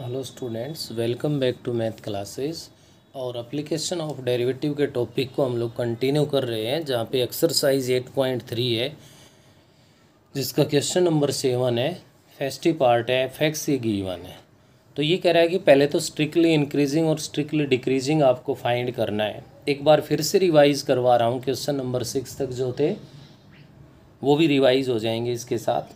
hello students welcome back to math classes और application of derivative के topic को हम लोग कंटिन्यू कर रहे हैं जहाँ पे एक्सरसाइज एट पॉइंट थ्री है जिसका क्वेश्चन नंबर सेवन है फेस्टिव पार्ट है एफ एक्स ये है तो ये कह रहा है कि पहले तो स्ट्रिक्टली इंक्रीजिंग और स्ट्रिक्टली डिक्रीजिंग आपको फाइंड करना है एक बार फिर से रिवाइज करवा रहा हूँ क्वेश्चन नंबर सिक्स तक जो थे वो भी रिवाइज हो जाएंगे इसके साथ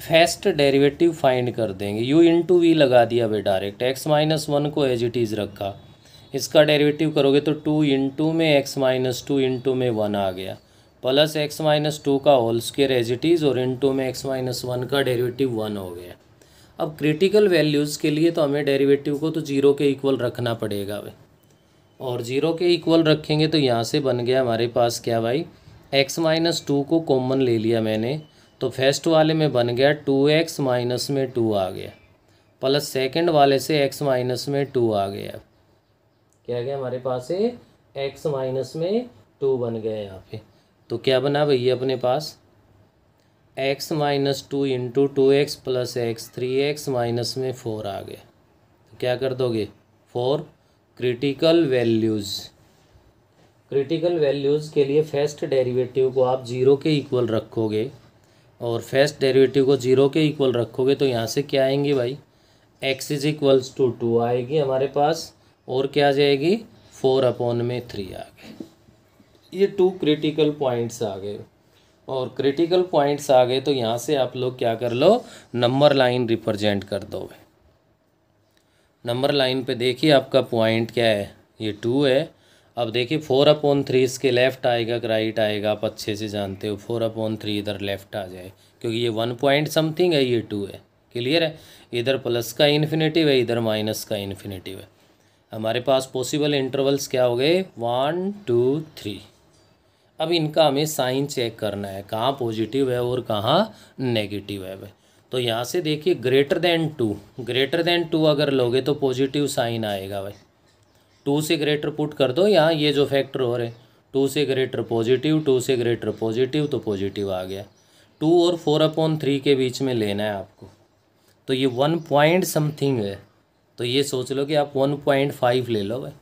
फर्स्ट डेरिवेटिव फाइंड कर देंगे यू इन टू वी लगा दिया भाई डायरेक्ट एक्स माइनस वन को एज इट इज़ रखा इसका डेरिवेटिव करोगे तो टू इन टू में x minus two into में वन आ गया प्लस एक्स माइनस टू का whole square as it is और टू में एक्स माइनस वन का डेरिवेटिव वन हो गया अब क्रिटिकल वैल्यूज़ के लिए तो हमें डेरिवेटिव को तो जीरो के इक्वल रखना पड़ेगा भाई और जीरो के इक्वल रखेंगे तो यहाँ से बन गया हमारे पास क्या भाई एक्स माइनस टू को कॉमन ले लिया मैंने तो फर्स्ट वाले में बन गया टू एक्स माइनस में टू आ गया प्लस सेकंड वाले से एक्स माइनस में टू आ गया क्या गया हमारे पास है एक्स माइनस में टू बन गया यहाँ पे तो क्या बना भैया अपने पास x minus two into two x plus x three x minus में फोर आ गया तो क्या कर दोगे four critical values critical values के लिए फर्स्ट डेरिवेटिव को आप जीरो के इक्वल रखोगे और फर्स्ट डेरिवेटिव को ज़ीरो के इक्वल रखोगे तो यहाँ से क्या आएंगे भाई x is equals to two आएगी हमारे पास और क्या आ जाएगी फोर अपॉन में थ्री आ गए ये टू क्रिटिकल पॉइंट्स आ गए और क्रिटिकल पॉइंट्स आ गए तो यहाँ से आप लोग क्या कर लो नंबर लाइन रिप्रेजेंट कर दोगे नंबर लाइन पे देखिए आपका पॉइंट क्या है ये टू है अब देखिए फोर अपॉन थ्री इसके लेफ़्ट आएगा कि राइट आएगा आप अच्छे से जानते हो फोर अपॉन थ्री इधर लेफ़्ट आ जाए क्योंकि ये वन पॉइंट समथिंग है ये टू है क्लियर है इधर प्लस का इन्फिनेटिव है इधर माइनस का इन्फिनेटिव है हमारे पास पॉसिबल इंटरवल्स क्या हो गए वन टू थ्री अब इनका हमें साइन चेक करना है कहाँ पॉजिटिव है और कहाँ नेगेटिव है भाई तो यहाँ से देखिए greater than two greater than two अगर लोगे तो पॉजिटिव साइन आएगा भाई टू से ग्रेटर पुट कर दो यहाँ ये जो फैक्टर हो रहे टू से ग्रेटर पॉजिटिव टू से ग्रेटर पॉजिटिव तो पॉजिटिव आ गया टू और फोर अपॉन थ्री के बीच में लेना है आपको तो ये वन पॉइंट समथिंग है तो ये सोच लो कि आप वन पॉइंट फाइव ले लो भाई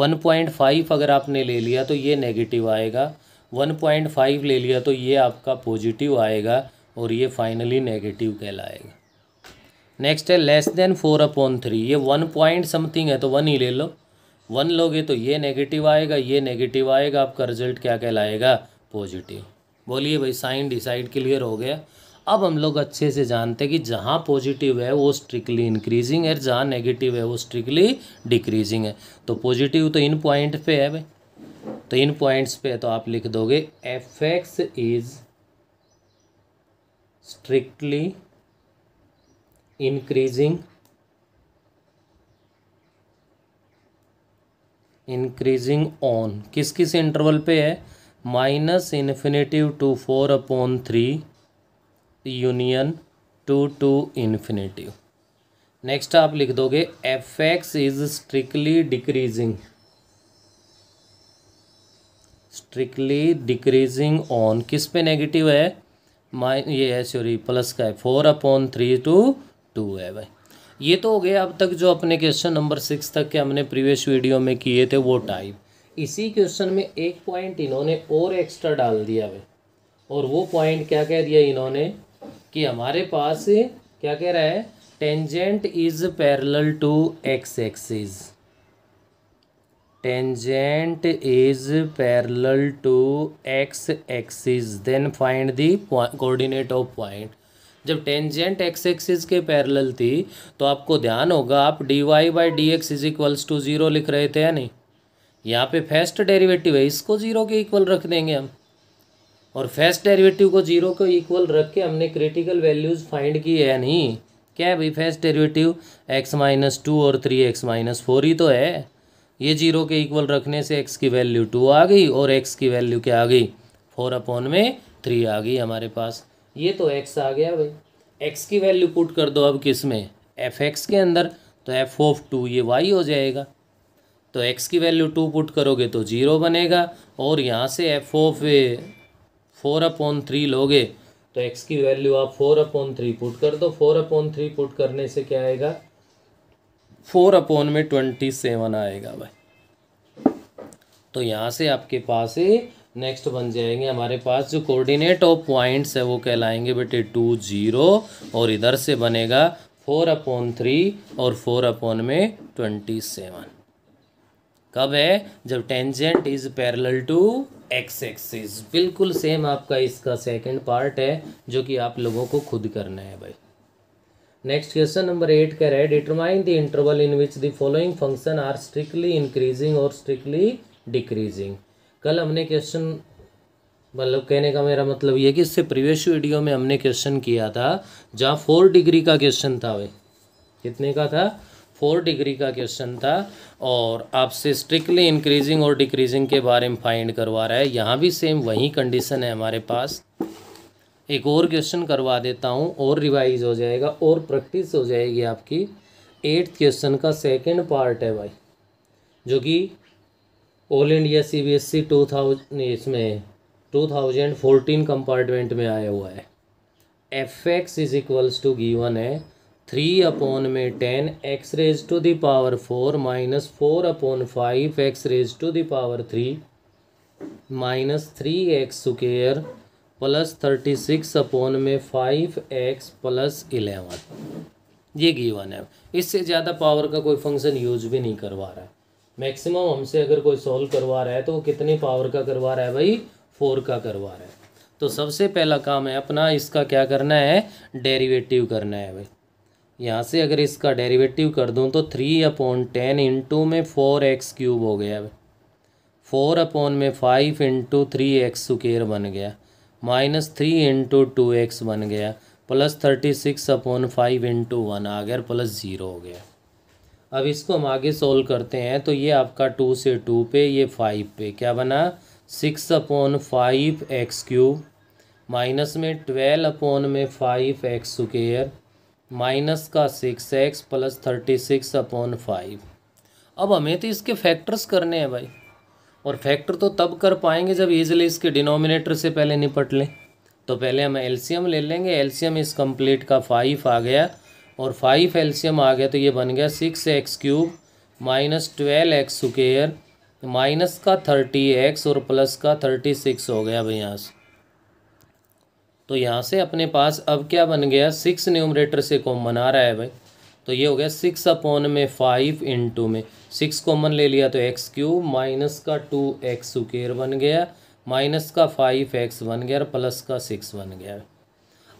वन पॉइंट फाइव अगर आपने ले लिया तो ये नेगेटिव आएगा वन पॉइंट फाइव ले लिया तो ये आपका पॉजिटिव आएगा और ये फाइनली नेगेटिव कहलाएगा नेक्स्ट है less than four upon three ये वन पॉइंट समथिंग है तो वन ही ले लो वन लोगे तो ये नेगेटिव आएगा ये नेगेटिव आएगा आपका रिजल्ट क्या कहलाएगा पॉजिटिव बोलिए भाई साइन डिसाइड क्लियर हो गया अब हम लोग अच्छे से जानते हैं कि जहाँ पॉजिटिव है वो स्ट्रिक्टली इंक्रीजिंग है जहाँ नेगेटिव है वो स्ट्रिक्टली डिक्रीजिंग है तो पॉजिटिव तो इन पॉइंट पे है भाई तो इन पॉइंट्स पे है तो आप लिख दोगे F x is strictly increasing increasing on किस किस इंटरवल पे है minus infinitive two four upon three union two two infinitive next आप लिख दोगे F x is strictly decreasing strictly decreasing on किस पे नेगेटिव है माइ ये है सॉरी प्लस का है four upon three two two है भाई ये तो हो गया अब तक जो अपने क्वेश्चन नंबर सिक्स तक के हमने प्रीवियस वीडियो में किए थे वो टाइप इसी क्वेश्चन में एक पॉइंट इन्होंने और एक्स्ट्रा डाल दिया भाई और वो पॉइंट क्या कह दिया इन्होंने कि हमारे पास क्या कह रहा है tangent is parallel to x axis tangent is parallel to x axis then find the coordinate of point जब टेंजेंट एक्स एक्सिस के पैरेलल थी तो आपको ध्यान होगा आप D Y by D X is equals to zero लिख रहे थे या नहीं यहाँ पे फर्स्ट डेरिवेटिव है इसको ज़ीरो के इक्वल रख देंगे हम और फर्स्ट डेरिवेटिव को ज़ीरो को इक्वल रख के हमने क्रिटिकल वैल्यूज़ फाइंड की है नहीं क्या है भाई first derivative x minus two और थ्री एक्स माइनस फोर ही तो है ये जीरो के इक्वल रखने से एक्स की वैल्यू टू आ गई और एक्स की वैल्यू क्या आ गई फोर अपॉन में थ्री आ गई हमारे पास ये तो एक्स आ गया भाई एक्स की वैल्यू पुट कर दो अब किस में एफ एक्स के अंदर तो एफ ऑफ टू ये वाई हो जाएगा तो एक्स की वैल्यू टू पुट करोगे तो जीरो बनेगा और यहाँ से F of four upon three लोगे तो एक्स की वैल्यू आप फोर अपॉन थ्री पुट कर दो फोर अपॉन थ्री पुट करने से क्या आएगा फोर अपॉन में ट्वेंटी सेवन आएगा भाई तो यहाँ से आपके पास नेक्स्ट बन जाएंगे हमारे पास जो कोऑर्डिनेट ऑफ पॉइंट्स है वो कहलाएंगे बेटे टू जीरो और इधर से बनेगा फोर अपॉन थ्री और फोर अपॉन में ट्वेंटी सेवन कब है जब tangent is parallel to x axis बिल्कुल सेम आपका इसका सेकंड पार्ट है जो कि आप लोगों को खुद करना है भाई नेक्स्ट क्वेश्चन नंबर एट कह रहे हैं determine the interval in which the following function are strictly increasing और स्ट्रिक्टली डिक्रीजिंग कल हमने क्वेश्चन मतलब कहने का मेरा मतलब ये कि इससे प्रीवियस वीडियो में हमने क्वेश्चन किया था जहाँ फोर डिग्री का क्वेश्चन था वे कितने का था फोर डिग्री का क्वेश्चन था और आपसे स्ट्रिक्टली इंक्रीजिंग और डिक्रीजिंग के बारे में फाइंड करवा रहा है यहाँ भी सेम वही कंडीशन है हमारे पास एक और क्वेश्चन करवा देता हूँ और रिवाइज हो जाएगा और प्रैक्टिस हो जाएगी आपकी एट्थ क्वेश्चन का सेकेंड पार्ट है भाई जो कि all India C B S C two thousand इसमें टू थाउजेंड फोर्टीन कंपार्टमेंट में आया हुआ है F x is equals to given है थ्री अपॉन में ten x raise to the power four minus four upon five x raise to the power three minus three x square plus thirty six upon में five x plus eleven ये given है इससे ज़्यादा power का कोई function use भी नहीं करवा रहा है मैक्सिमम हमसे अगर कोई सॉल्व करवा रहा है तो वो कितने पावर का करवा रहा है भाई फोर का करवा रहा है तो सबसे पहला काम है अपना इसका क्या करना है डेरिवेटिव करना है भाई यहाँ से अगर इसका डेरिवेटिव कर दूँ तो थ्री अपॉन टेन इंटू में फोर एक्स क्यूब हो गया भाई फोर अपॉन में five into three x square बन गया minus three into two x बन गया plus thirty six upon five into one आ गया प्लस ज़ीरो हो गया अब इसको हम आगे सोल्व करते हैं तो ये आपका टू से टू पे ये फाइव पे क्या बना six upon five x cube minus में ट्वेल्व अपॉन में फाइव एक्स स्क्र माइनस का six x plus thirty six upon five अब हमें तो इसके फैक्टर्स करने हैं भाई और फैक्टर तो तब कर पाएंगे जब ईजिली इसके डिनोमिनेटर से पहले निपट लें तो पहले हम एलसीएम ले लेंगे एलसीएम इस कंप्लीट का फाइव आ गया और फाइव एल्शियम आ गया तो ये बन गया six x cube minus twelve x square minus का थर्टी एक्स और प्लस का थर्टी सिक्स हो गया भाई यहाँ से तो यहाँ से अपने पास अब क्या बन गया सिक्स न्यूमरेटर से कॉमन आ रहा है भाई तो ये हो गया सिक्स अपॉन में फाइव इंटू में सिक्स कॉमन ले लिया तो एक्स क्यूब माइनस का टू एक्स स्क्र बन गया माइनस का फाइव एक्स बन गया और प्लस का सिक्स बन गया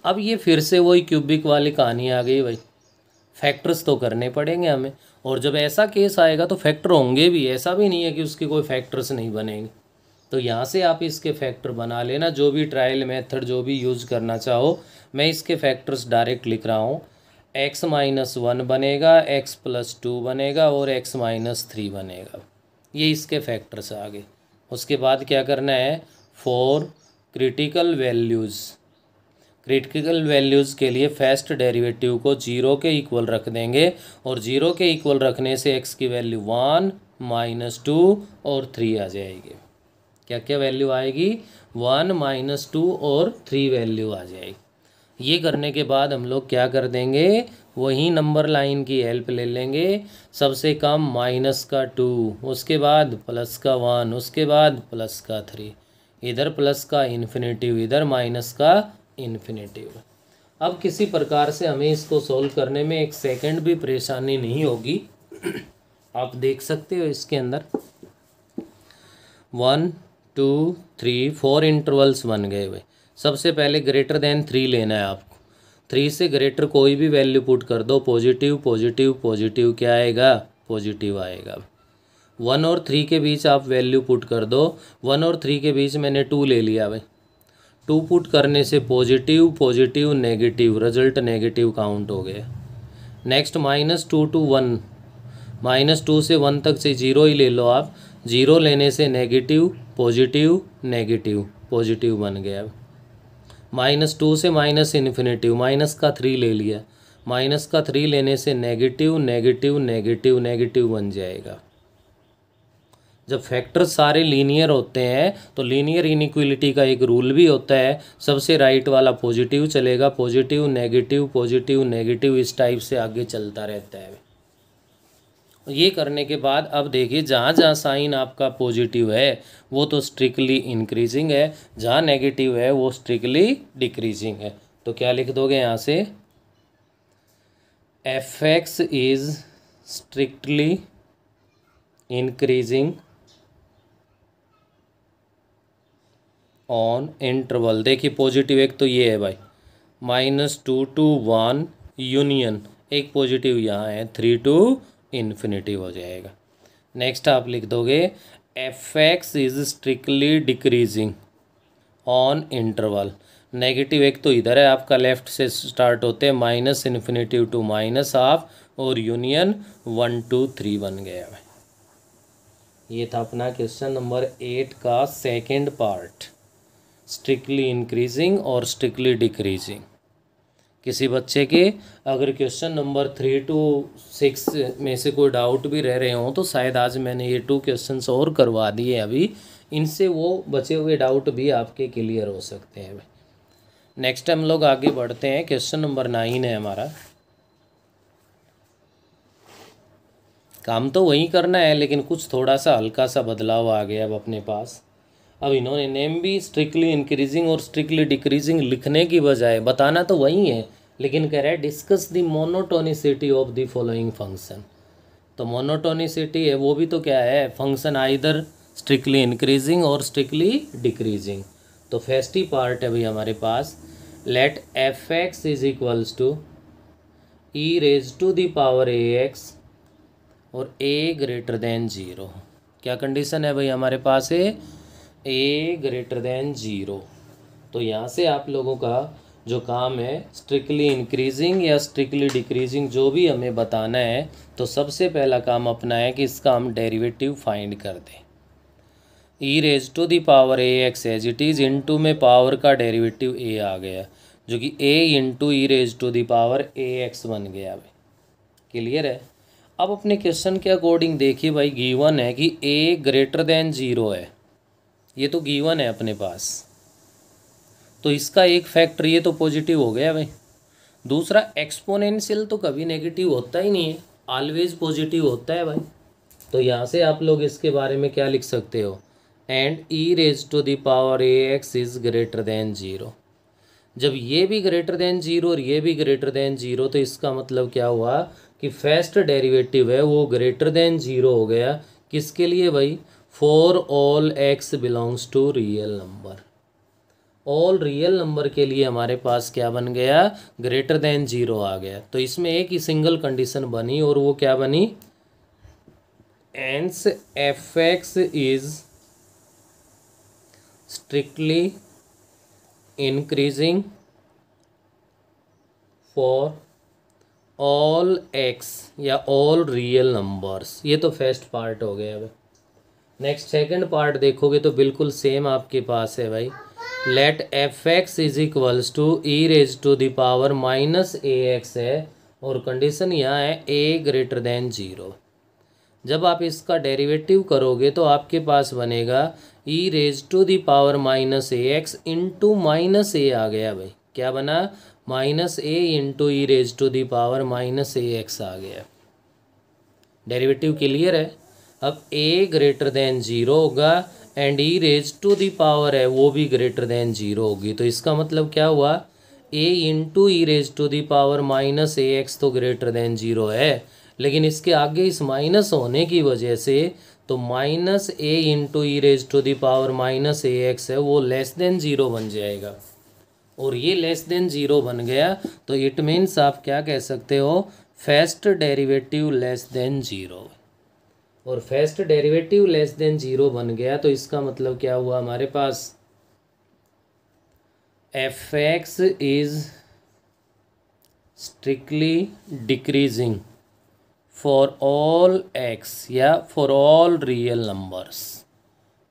अब ये फिर से वही क्यूबिक वाली कहानी आ गई भाई फैक्टर्स तो करने पड़ेंगे हमें और जब ऐसा केस आएगा तो फैक्टर होंगे भी ऐसा भी नहीं है कि उसके कोई फैक्टर्स नहीं बनेंगे तो यहाँ से आप इसके फैक्टर बना लेना जो भी ट्रायल मेथड जो भी यूज़ करना चाहो मैं इसके फैक्टर्स डायरेक्ट लिख रहा हूँ एक्स माइनस वन बनेगा एक्स प्लस टू बनेगा और एक्स माइनस थ्री बनेगा ये इसके फैक्टर्स आगे उसके बाद क्या करना है four critical values critical values के लिए फर्स्ट डेरिवेटिव को जीरो के इक्वल रख देंगे और जीरो के इक्वल रखने से एक्स की वैल्यू वन माइनस टू और थ्री आ जाएगी क्या क्या वैल्यू आएगी वन माइनस टू और थ्री वैल्यू आ जाएगी ये करने के बाद हम लोग क्या कर देंगे वही नंबर लाइन की हेल्प ले लेंगे सबसे कम माइनस का टू उसके बाद प्लस का वन उसके बाद प्लस का थ्री इधर प्लस का इन्फिनेटिव इधर माइनस का इन्फिनेटिव अब किसी प्रकार से हमें इसको सोल्व करने में एक सेकंड भी परेशानी नहीं होगी आप देख सकते हो इसके अंदर one two three four intervals बन गए हुए सबसे पहले ग्रेटर देन थ्री लेना है आपको थ्री से ग्रेटर कोई भी वैल्यू पुट कर दो पॉजिटिव पॉजिटिव पॉजिटिव क्या आएगा पॉजिटिव आएगा वन और थ्री के बीच आप वैल्यू पुट कर दो वन और थ्री के बीच मैंने टू ले लिया भाई टू पुट करने से positive positive negative result negative count हो गया next minus two two one minus two से वन तक से जीरो ही ले लो आप जीरो लेने से नेगेटिव पॉजिटिव नेगेटिव पॉजिटिव बन गया माइनस टू से माइनस इन्फिनेटिव माइनस का थ्री ले लिया माइनस का थ्री लेने से नेगेटिव नेगेटिव नेगेटिव नेगेटिव बन जाएगा जब फैक्टर सारे लीनियर होते हैं तो लीनियर इनिक्वलिटी का एक रूल भी होता है सबसे राइट वाला पॉजिटिव चलेगा पॉजिटिव नेगेटिव पॉजिटिव नेगेटिव इस टाइप से आगे चलता रहता है ये करने के बाद अब देखिए जहाँ जहाँ साइन आपका पॉजिटिव है वो तो स्ट्रिक्टली इंक्रीजिंग है जहाँ नेगेटिव है वो स्ट्रिक्टली डिक्रीजिंग है तो क्या लिख दोगे यहाँ से F x is strictly increasing on interval देखिए पॉजिटिव एक तो ये है भाई minus two two one union एक पॉजिटिव यहाँ है थ्री टू इन्फिनेटिव हो जाएगा नेक्स्ट आप लिख दोगे F x is strictly decreasing on interval negative एक तो इधर है आपका लेफ्ट से स्टार्ट होते हैं minus infinitive two minus half और यूनियन वन टू थ्री बन गया है ये था अपना क्वेश्चन नंबर एट का सेकेंड पार्ट स्ट्रिक्टली इंक्रीजिंग और स्ट्रिक्टली डिक्रीजिंग किसी बच्चे के अगर question number three two six में से कोई डाउट भी रह रहे हों तो शायद आज मैंने ये टू क्वेश्चन और करवा दिए अभी इनसे वो बचे हुए डाउट भी आपके क्लियर हो सकते हैं नेक्स्ट हम लोग आगे बढ़ते हैं क्वेश्चन नंबर नाइन है हमारा काम तो वही करना है लेकिन कुछ थोड़ा सा हल्का सा बदलाव आ गया अब अपने पास अब इन्होंने नेम भी स्ट्रिक्टली इंक्रीजिंग और स्ट्रिक्टली डिक्रीजिंग लिखने की बजाय बताना तो वही है लेकिन कह रहा है discuss the monotonicity of the following function तो मोनोटोनिसिटी है वो भी तो क्या है फंक्शन आइदर स्ट्रिक्टली इंक्रीजिंग और स्ट्रिक्टली डिक्रीजिंग तो फेस्टी पार्ट है भाई हमारे पास let F x is equals to E raise to the power A X और ए ग्रेटर देन जीरो क्या कंडीशन है भाई हमारे पास है ए ग्रेटर देन ज़ीरो तो यहाँ से आप लोगों का जो काम है स्ट्रिक्टली इंक्रीजिंग या स्ट्रिक्टली डिक्रीजिंग जो भी हमें बताना है तो सबसे पहला काम अपना है कि इसका हम डेरिवेटिव फाइंड कर दें E raise to the power A X as it is to में पावर का डेरिवेटिव ए आ गया जो कि A into E raise to the power A X बन गया अभी क्लियर है अब अपने क्वेश्चन के अकॉर्डिंग देखिए भाई गीवन है कि ए ग्रेटर देन ज़ीरो है ये तो गीवन है अपने पास तो इसका एक फैक्टर ये तो पॉजिटिव हो गया भाई दूसरा एक्सपोनेंशियल तो कभी नेगेटिव होता ही नहीं है ऑलवेज पॉजिटिव होता है भाई तो यहाँ से आप लोग इसके बारे में क्या लिख सकते हो and e raise to the power A x is greater than zero जब ये भी ग्रेटर देन ज़ीरो और ये भी ग्रेटर देन ज़ीरो तो इसका मतलब क्या हुआ कि फर्स्ट डेरिवेटिव है वो ग्रेटर देन ज़ीरो हो गया किसके लिए भाई for all x belongs to real number all real number के लिए हमारे पास क्या बन गया ग्रेटर देन जीरो आ गया तो इसमें एक ही सिंगल कंडीशन बनी और वो क्या बनी hence f x is strictly increasing for all x या ऑल रियल नंबर्स ये तो फर्स्ट पार्ट हो गया अब नेक्स्ट सेकंड पार्ट देखोगे तो बिल्कुल सेम आपके पास है भाई let F x is equals to E raise to the power minus a x है और कंडीशन यहाँ है ए ग्रेटर देन जीरो जब आप इसका डेरिवेटिव करोगे तो आपके पास बनेगा e raise to the power minus a x into minus a आ गया भाई क्या बना minus a into E raise to the power minus a x आ गया डेरिवेटिव क्लियर है अब ए ग्रेटर देन ज़ीरो होगा and e raise to the power है वो भी ग्रेटर देन ज़ीरो होगी तो इसका मतलब क्या हुआ a into E raise to the power minus a x तो ग्रेटर देन ज़ीरो है लेकिन इसके आगे इस माइनस होने की वजह से तो minus a into E raise to the power minus a x है वो लेस देन ज़ीरो बन जाएगा और ये लेस देन ज़ीरो बन गया तो इट मीन्स आप क्या कह सकते हो first derivative less than zero और first derivative less than zero बन गया तो इसका मतलब क्या हुआ हमारे पास f x is strictly decreasing for all x या फॉर ऑल रियल नंबर्स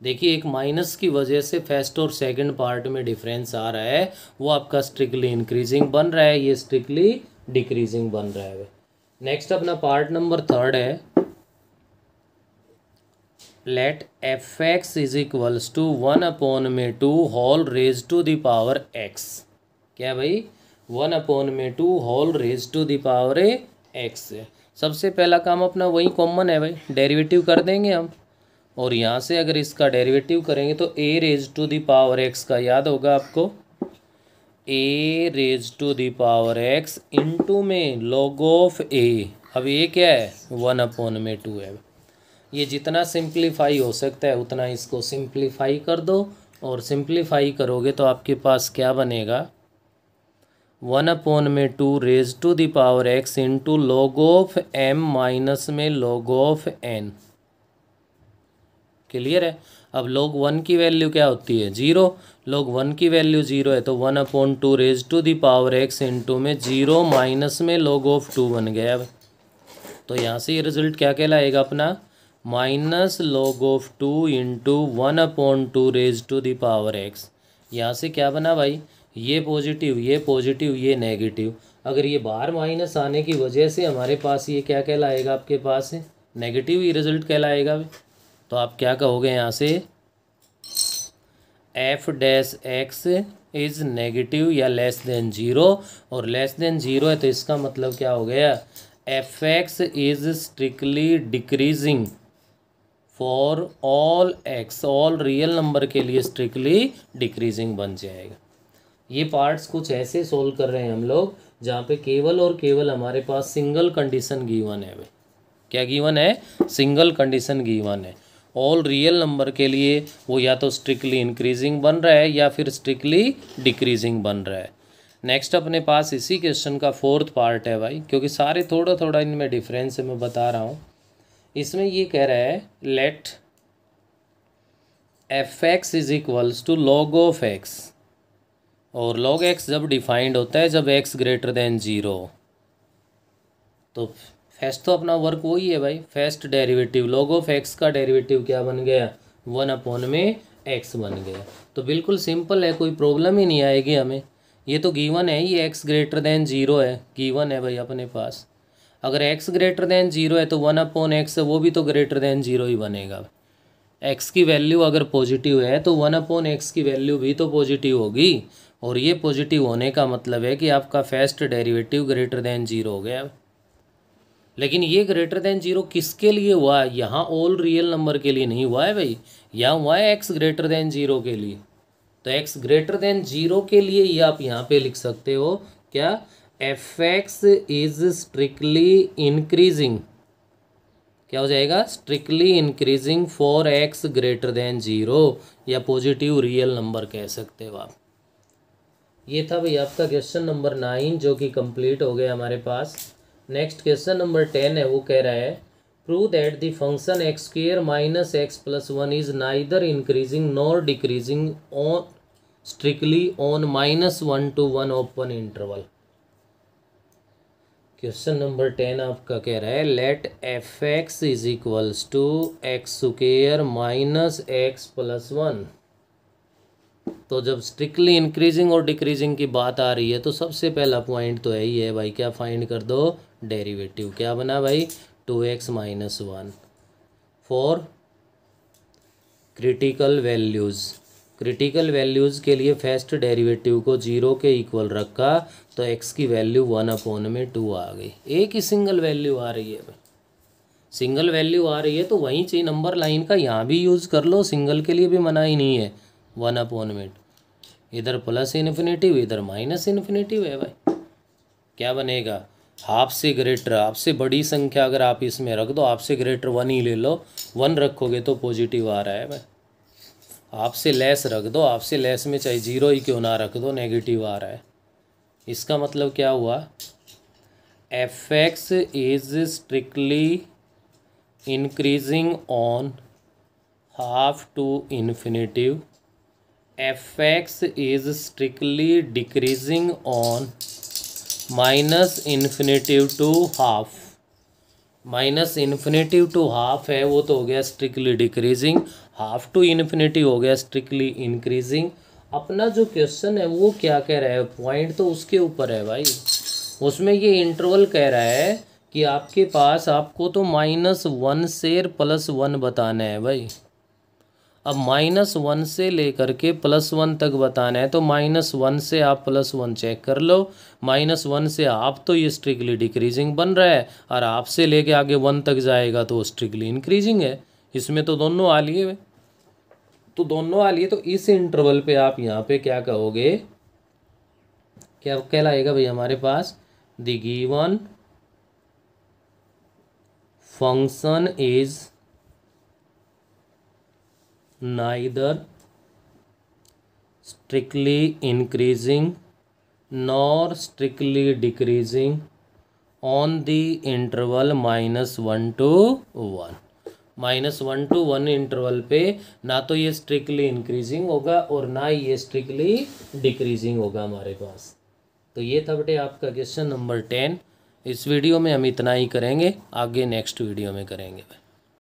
देखिए एक माइनस की वजह से फर्स्ट और सेकंड पार्ट में डिफरेंस आ रहा है वो आपका स्ट्रिक्टली इंक्रीजिंग बन रहा है ये स्ट्रिक्टली डिक्रीजिंग बन रहा है नेक्स्ट अपना पार्ट नंबर थर्ड है let F x is equals to one upon में two whole raise to the power x क्या भाई वन अपोन में two whole raise to the power x सबसे पहला काम अपना वही कॉमन है भाई डेरिवेटिव कर देंगे हम और यहाँ से अगर इसका डेरिवेटिव करेंगे तो a raise to the power x का याद होगा आपको a raise to power x into में लॉग ऑफ ए अब ये क्या है वन अपॉन में टू है ये जितना सिंप्लीफाई हो सकता है उतना इसको सिंप्लीफाई कर दो और सिंप्लीफाई करोगे तो आपके पास क्या बनेगा वन अपोन में two raise to the power x into log of m minus में लॉग ऑफ एन क्लियर है अब लोग वन की वैल्यू क्या होती है जीरो लोग वन की वैल्यू जीरो है तो one upon two raise to the power x into में जीरो माइनस में लोग ऑफ टू बन गया अब तो यहाँ से ये रिजल्ट क्या कहलाएगा अपना minus log of two into one upon two raise to power x यहाँ से क्या बना भाई ये पॉजिटिव ये पॉजिटिव ये नेगेटिव अगर ये बाहर माइनस आने की वजह से हमारे पास ये क्या कहलाएगा आपके पास नेगेटिव ही रिजल्ट कहलाएगा तो आप क्या कहोगे यहाँ से f dash x is negative या लेस देन ज़ीरो और लेस देन ज़ीरो है तो इसका मतलब क्या हो गया f x is strictly decreasing for all x all real number के लिए स्ट्रिक्टली डिक्रीजिंग बन जाएगा ये पार्ट्स कुछ ऐसे सोल्व कर रहे हैं हम लोग जहाँ पे केवल और केवल हमारे पास सिंगल कंडीशन गीवन है भाई क्या गीवन है सिंगल कंडीशन गीवन है ऑल रियल नंबर के लिए वो या तो स्ट्रिक्टली इंक्रीजिंग बन रहा है या फिर स्ट्रिक्टली डिक्रीजिंग बन रहा है नेक्स्ट अपने पास इसी क्वेश्चन का फोर्थ पार्ट है भाई क्योंकि सारे थोड़ा थोड़ा इनमें डिफरेंस है मैं बता रहा हूँ इसमें ये कह रहा है let F x is equals to log of x और लॉग एक्स जब डिफाइंड होता है जब एक्स ग्रेटर देन ज़ीरो तो फर्स्ट तो अपना वर्क वही है भाई first derivative log of x का डेरिवेटिव क्या बन गया वन अपॉन में एक्स बन गया तो बिल्कुल सिंपल है कोई प्रॉब्लम ही नहीं आएगी हमें ये तो गीवन है ये एक्स ग्रेटर देन ज़ीरो है गीवन है भाई अपने पास अगर एक्स ग्रेटर देन जीरो है तो वन अपॉन एक्स वो भी तो ग्रेटर देन जीरो ही बनेगा एक्स की वैल्यू अगर पॉजिटिव है तो वन अपॉन एक्स की वैल्यू भी तो पॉजिटिव होगी और ये पॉजिटिव होने का मतलब है कि आपका first derivative greater than zero हो गया लेकिन ये ग्रेटर देन जीरो किसके लिए हुआ है यहाँ ऑल रियल नंबर के लिए नहीं हुआ है भाई यहाँ हुआ है एक्स ग्रेटर देन जीरो के लिए तो एक्स ग्रेटर देन जीरो के लिए ही आप यहाँ पे लिख सकते हो क्या f x is strictly increasing क्या हो जाएगा strictly increasing for x greater than zero या पॉजिटिव रियल नंबर कह सकते हो आप ये था भैया आपका क्वेश्चन नंबर नाइन जो कि कंप्लीट हो गया हमारे पास नेक्स्ट क्वेश्चन नंबर टेन है वो कह रहा है prove that the function x square minus x plus one is neither increasing nor decreasing on strictly on minus one to one open interval question number ten आपका कह रहा है let F x is equals to x square minus x plus one तो जब strictly increasing और decreasing की बात आ रही है तो सबसे पहला पॉइंट तो है ही है भाई क्या फाइंड कर दो डेरिवेटिव क्या बना भाई two x minus one for critical values critical values के लिए फर्स्ट डेरिवेटिव को जीरो के इक्वल रखा तो एक्स की वैल्यू वन अपॉन में टू आ गई एक ही सिंगल वैल्यू आ रही है सिंगल वैल्यू आ रही है तो वहीं चाहिए नंबर लाइन का यहाँ भी यूज़ कर लो सिंगल के लिए भी मना ही नहीं है वन अपॉन में इधर प्लस इन्फिनेटिव इधर माइनस इन्फिनेटिव है भाई क्या बनेगा हाफ से ग्रेटर हाफ से बड़ी संख्या अगर आप इसमें रख दो हाफ से ग्रेटर वन ही ले लो वन रखोगे तो पॉजिटिव आ रहा है भाई आपसे लेस रख दो आपसे लेस में चाहे जीरो ही क्यों ना रख दो नेगेटिव आ रहा है इसका मतलब क्या हुआ f x is strictly increasing on half to infinitive f x is strictly decreasing on minus infinitive to half minus infinitive to half है वो तो हो गया strictly decreasing half to infinitive हो गया स्ट्रिक्टली इंक्रीजिंग अपना जो क्वेश्चन है वो क्या कह रहा है पॉइंट तो उसके ऊपर है भाई उसमें ये इंटरवल कह रहा है कि आपके पास आपको तो माइनस वन से प्लस वन बताना है भाई अब माइनस वन से लेकर के प्लस वन तक बताना है तो माइनस वन से आप प्लस वन चेक कर लो माइनस वन से आप तो ये स्ट्रिकली डिक्रीजिंग बन रहा है और आपसे ले लेके आगे वन तक जाएगा तो स्ट्रिकली इंक्रीजिंग है इसमें तो दोनों आ लिए तो दोनों आ लिए तो इस इंटरवल पे आप यहाँ पे क्या कहोगे क्या कहलाएगा भाई हमारे पास the given function is neither strictly increasing nor strictly decreasing on the interval minus one to वन minus one to one interval पे ना तो ये स्ट्रिक्टली इंक्रीजिंग होगा और ना ये स्ट्रिक्टली डिक्रीजिंग होगा हमारे पास तो ये था बेटे आपका क्वेश्चन नंबर टेन इस वीडियो में हम इतना ही करेंगे आगे नेक्स्ट वीडियो में करेंगे